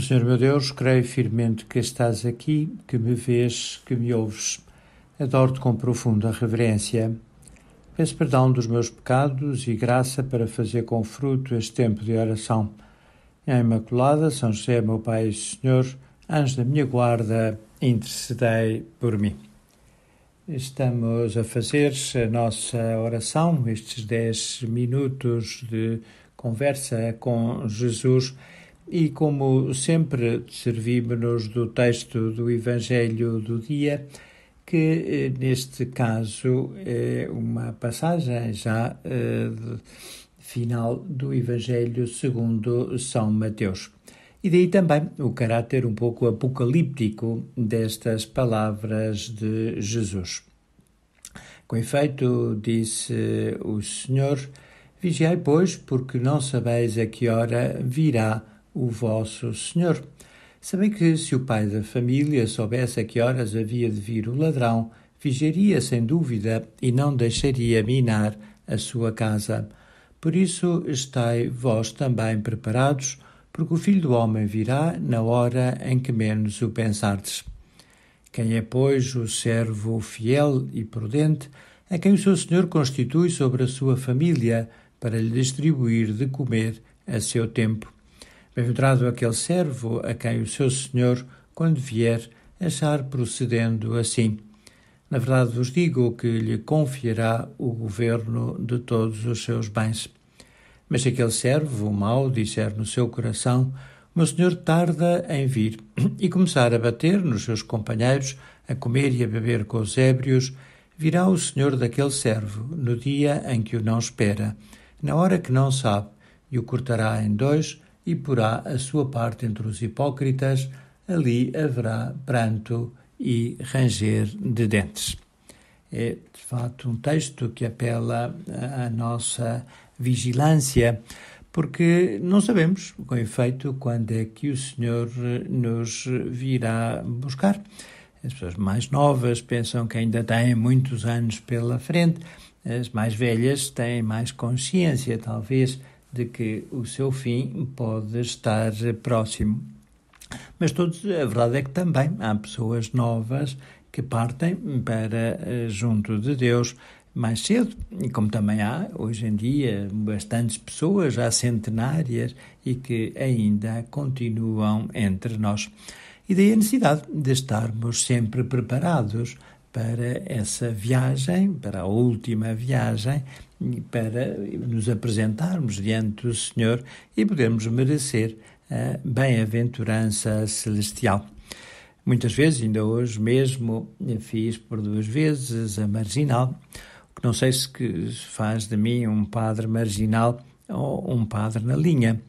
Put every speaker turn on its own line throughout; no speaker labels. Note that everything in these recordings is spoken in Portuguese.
Senhor, meu Deus, creio firmemente que estás aqui, que me vês, que me ouves. Adoro-te com profunda reverência. Peço perdão dos meus pecados e graça para fazer com fruto este tempo de oração. Minha Imaculada, São José, meu Pai e Senhor, anjo da minha guarda, intercedei por mim. Estamos a fazer a nossa oração, estes dez minutos de conversa com Jesus e como sempre, servimos-nos do texto do Evangelho do dia, que eh, neste caso é uma passagem já eh, final do Evangelho segundo São Mateus. E daí também o caráter um pouco apocalíptico destas palavras de Jesus. Com efeito, disse eh, o Senhor: Vigiai, pois, porque não sabeis a que hora virá o vosso senhor. Sabei que se o pai da família soubesse a que horas havia de vir o ladrão, vigiaria sem dúvida e não deixaria minar a sua casa. Por isso estai vós também preparados, porque o filho do homem virá na hora em que menos o pensardes. Quem é, pois, o servo fiel e prudente, a quem o seu senhor constitui sobre a sua família, para lhe distribuir de comer a seu tempo. Bem-aventurado aquele servo a quem o seu senhor, quando vier, achar procedendo assim. Na verdade vos digo que lhe confiará o governo de todos os seus bens. Mas se aquele servo mau disser no seu coração: Meu senhor tarda em vir, e começar a bater nos seus companheiros, a comer e a beber com os ébrios, virá o senhor daquele servo no dia em que o não espera, na hora que não sabe, e o cortará em dois e porá a sua parte entre os hipócritas, ali haverá pranto e ranger de dentes. É, de fato, um texto que apela à nossa vigilância, porque não sabemos, com efeito, quando é que o Senhor nos virá buscar. As pessoas mais novas pensam que ainda têm muitos anos pela frente, as mais velhas têm mais consciência, talvez, de que o seu fim pode estar próximo. Mas todos, a verdade é que também há pessoas novas que partem para eh, junto de Deus mais cedo, e como também há hoje em dia bastantes pessoas, já centenárias, e que ainda continuam entre nós. E daí a necessidade de estarmos sempre preparados para essa viagem, para a última viagem, para nos apresentarmos diante do Senhor e podermos merecer a bem-aventurança celestial. Muitas vezes, ainda hoje mesmo, fiz por duas vezes a marginal, que não sei se faz de mim um padre marginal ou um padre na linha.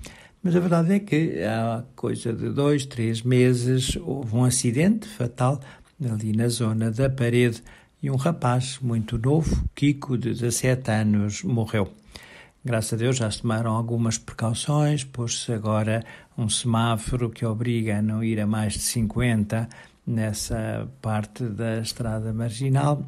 Mas a verdade é que há coisa de dois, três meses houve um acidente fatal ali na zona da parede, e um rapaz muito novo, Kiko, de 17 anos, morreu. Graças a Deus já se tomaram algumas precauções, pôs-se agora um semáforo que obriga a não ir a mais de 50 nessa parte da estrada marginal.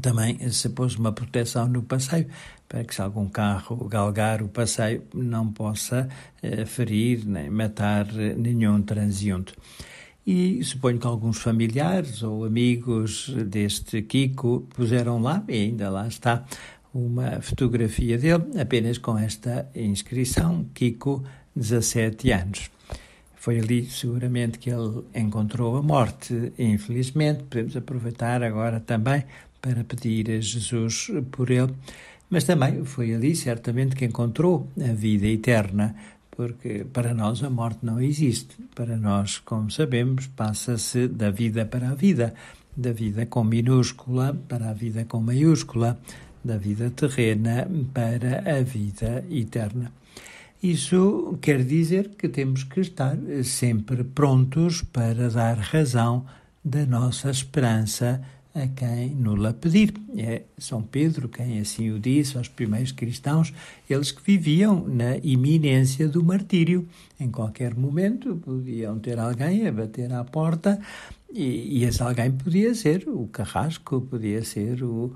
Também se pôs uma proteção no passeio, para que se algum carro galgar o passeio não possa eh, ferir nem matar eh, nenhum transeunte. E suponho que alguns familiares ou amigos deste Kiko puseram lá, e ainda lá está, uma fotografia dele, apenas com esta inscrição: Kiko, 17 anos. Foi ali seguramente que ele encontrou a morte. Infelizmente, podemos aproveitar agora também para pedir a Jesus por ele, mas também foi ali certamente que encontrou a vida eterna porque para nós a morte não existe. Para nós, como sabemos, passa-se da vida para a vida, da vida com minúscula para a vida com maiúscula, da vida terrena para a vida eterna. Isso quer dizer que temos que estar sempre prontos para dar razão da nossa esperança a quem nula pedir. É São Pedro quem assim o disse aos primeiros cristãos, eles que viviam na iminência do martírio. Em qualquer momento podiam ter alguém a bater à porta e, e esse alguém podia ser o carrasco, podia ser o,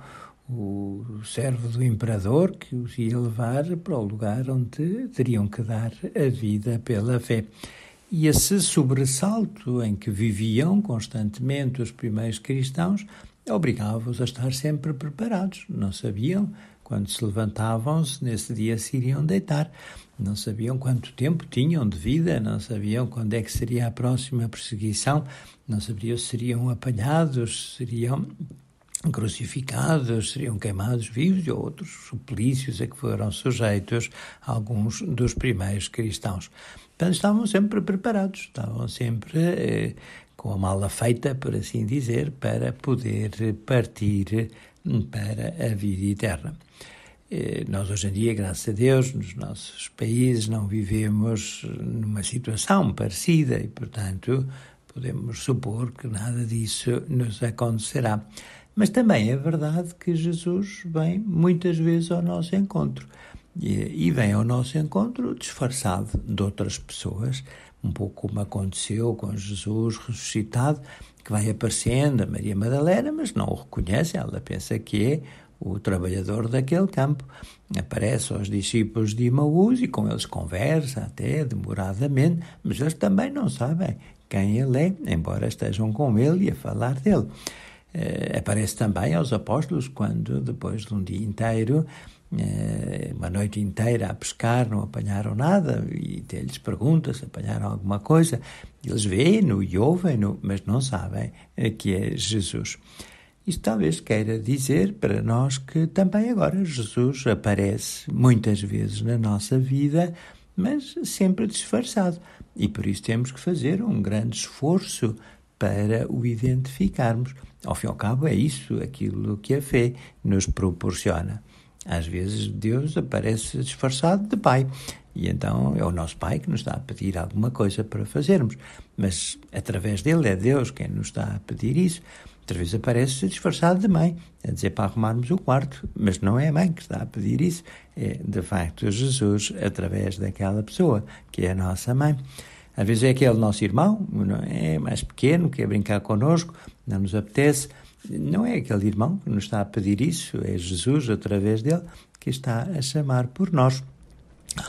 o servo do imperador que os ia levar para o lugar onde teriam que dar a vida pela fé. E esse sobressalto em que viviam constantemente os primeiros cristãos obrigava-os a estar sempre preparados. Não sabiam quando se levantavam-se, nesse dia se iriam deitar. Não sabiam quanto tempo tinham de vida, não sabiam quando é que seria a próxima perseguição, não sabiam se seriam apalhados, seriam crucificados, seriam queimados vivos e outros suplícios a que foram sujeitos alguns dos primeiros cristãos. Portanto, estavam sempre preparados, estavam sempre eh, com a mala feita, por assim dizer, para poder partir para a vida eterna. Eh, nós hoje em dia, graças a Deus, nos nossos países não vivemos numa situação parecida e, portanto, podemos supor que nada disso nos acontecerá. Mas também é verdade que Jesus vem muitas vezes ao nosso encontro e, e vem ao nosso encontro disfarçado de outras pessoas, um pouco como aconteceu com Jesus ressuscitado, que vai aparecendo a Maria Madalena, mas não o reconhece, ela pensa que é o trabalhador daquele campo. Aparece aos discípulos de Imaús e com eles conversa até demoradamente, mas eles também não sabem quem ele é, embora estejam com ele e a falar dele. Uh, aparece também aos apóstolos quando, depois de um dia inteiro, eh, uma noite inteira a pescar, não apanharam nada, e eles perguntam se apanharam alguma coisa. Eles veem-no e ouvem-no, mas não sabem eh, que é Jesus. Isto talvez queira dizer para nós que também agora Jesus aparece muitas vezes na nossa vida, mas sempre disfarçado. E por isso temos que fazer um grande esforço para o identificarmos. Ao fim e ao cabo, é isso aquilo que a fé nos proporciona. Às vezes Deus aparece disfarçado de pai. E então é o nosso pai que nos está a pedir alguma coisa para fazermos. Mas através dele é Deus quem nos está a pedir isso. Outra vez aparece disfarçado de mãe, a dizer para arrumarmos o quarto, mas não é a mãe que está a pedir isso, é de facto Jesus através daquela pessoa, que é a nossa mãe. Às vezes é aquele nosso irmão, é? é mais pequeno, quer brincar connosco, não nos apetece, não é aquele irmão que nos está a pedir isso, é Jesus, através dele, que está a chamar por nós.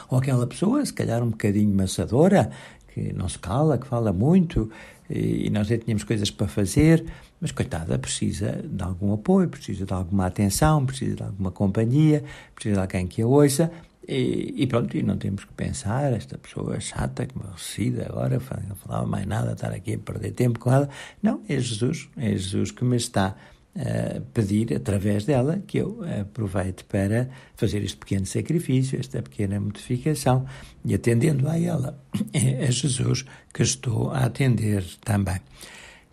Ou aquela pessoa, se calhar um bocadinho maçadora, que não se cala, que fala muito, e nós já tínhamos coisas para fazer, mas coitada, precisa de algum apoio, precisa de alguma atenção, precisa de alguma companhia, precisa de alguém que a ouça. E, e, pronto, e não temos que pensar, esta pessoa é chata, que me recida agora, não falava mais nada, estar aqui a perder tempo com ela. Não, é Jesus, é Jesus que me está a eh, pedir, através dela, que eu aproveite para fazer este pequeno sacrifício, esta pequena modificação, e atendendo a ela, é Jesus que estou a atender também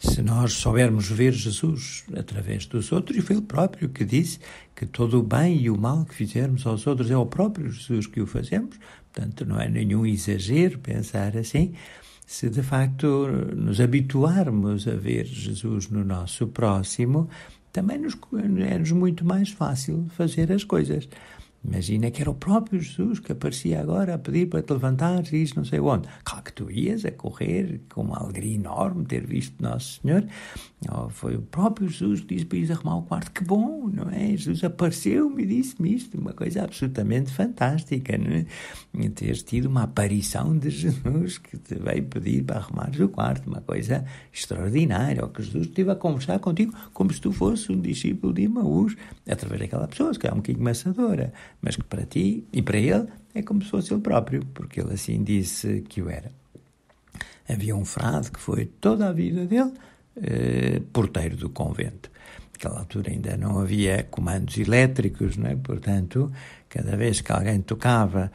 se nós soubermos ver Jesus através dos outros, e foi Ele próprio que disse que todo o bem e o mal que fizermos aos outros é o próprio Jesus que o fazemos, portanto, não é nenhum exagero pensar assim. Se de facto nos habituarmos a ver Jesus no nosso próximo, também nos, é-nos muito mais fácil fazer as coisas. Imagina que era o próprio Jesus que aparecia agora a pedir para te levantares e isso não sei onde. Claro que tu ias a correr com uma alegria enorme ter visto Nosso Senhor. Oh, foi o próprio Jesus que disse para ires arrumar o quarto. Que bom, não é? Jesus apareceu-me e disse-me isto. Uma coisa absolutamente fantástica, não é? teres tido uma aparição de Jesus que te veio pedir para arrumares o quarto. Uma coisa extraordinária. Ou que Jesus esteve a conversar contigo como se tu fosse um discípulo de Imaús através daquela pessoa, que é um bocadinho maçadora mas que para ti e para ele é como se fosse ele próprio, porque ele assim disse que o era. Havia um frade que foi toda a vida dele eh, porteiro do convento naquela altura ainda não havia comandos elétricos, é? portanto, cada vez que alguém tocava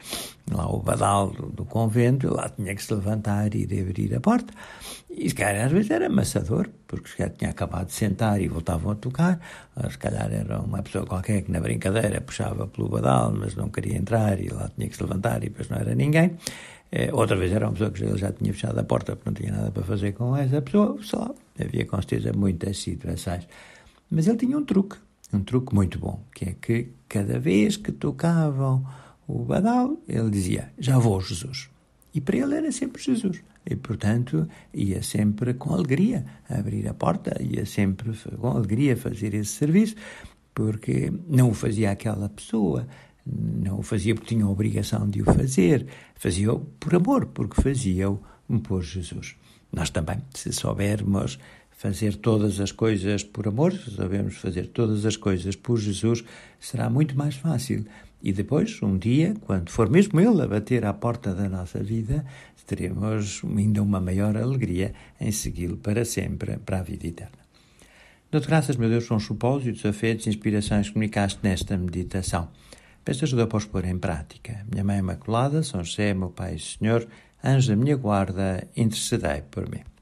lá o badal do, do convento, lá tinha que se levantar e ir abrir a porta. E se calhar às vezes era amassador, porque se calhar tinha acabado de sentar e voltavam a tocar, ou ah, se calhar era uma pessoa qualquer que na brincadeira puxava pelo badal, mas não queria entrar e lá tinha que se levantar e depois não era ninguém. É, outra vez era uma pessoa que ele já tinha fechado a porta porque não tinha nada para fazer com essa pessoa, só havia com certeza muitas situações. Mas ele tinha um truque, um truque muito bom, que é que cada vez que tocavam o badal, ele dizia: Já vou, Jesus. E para ele era sempre Jesus. E, portanto, ia sempre com alegria abrir a porta, ia sempre com alegria fazer esse serviço, porque não o fazia aquela pessoa, não o fazia porque tinha a obrigação de o fazer, fazia-o por amor, porque fazia-o por Jesus. Nós também, se soubermos fazer todas as coisas por amor, se sabemos fazer todas as coisas por Jesus, será muito mais fácil. E depois, um dia, quando for mesmo Ele a bater à porta da nossa vida, teremos ainda uma maior alegria em segui-lo para sempre, para a vida eterna. Doutor, graças, meu Deus, são supósitos, afetos e inspirações que comunicaste nesta meditação. Peço ajuda para os pôr em prática. Minha Mãe Imaculada, São José, meu Pai e Senhor, anjo da minha guarda, intercedei por mim.